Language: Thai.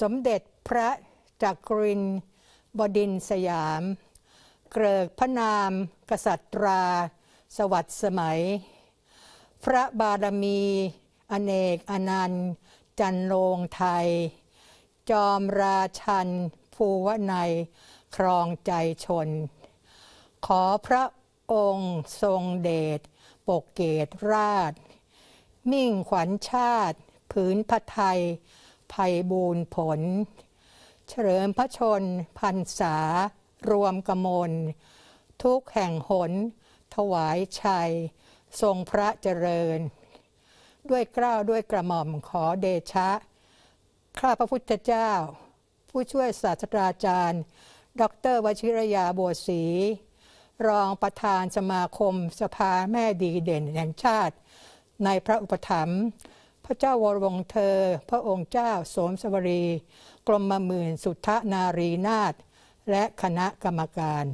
สมเด็จพระจักรินบดินสยาม เกริกพระนามกษัตราสวัสดิ์สมัย พระบารมี อเนกอนันต์จันโลงไทย จอมราชัน ภูวนายครองใจชน ขอพระองค์ทรงเดชปกเกตราช มิ่งขวัญชาติ ผืนพระไทยภัยบูรณ์ผล เฉลิมพระชนพันษา รวมกมลทุกแห่งหน ถวายชัย ทรงพระเจริญ ด้วยเกล้าวด้วยกระหม่อมขอเดชะข้าพระพุทธเจ้า ผู้ช่วยศาสตราจารย์ ดรวชิรยาบัวศรีรองประธานสมาคมสภาแม่ดีเด่นแห่งชาติ ในพระอุปถัมภ์พระเจ้าวรวงเธอ พระองค์เจ้าโสมสวรีกรมหมื่นสุทธนารีนาฏและคณะกรรมการ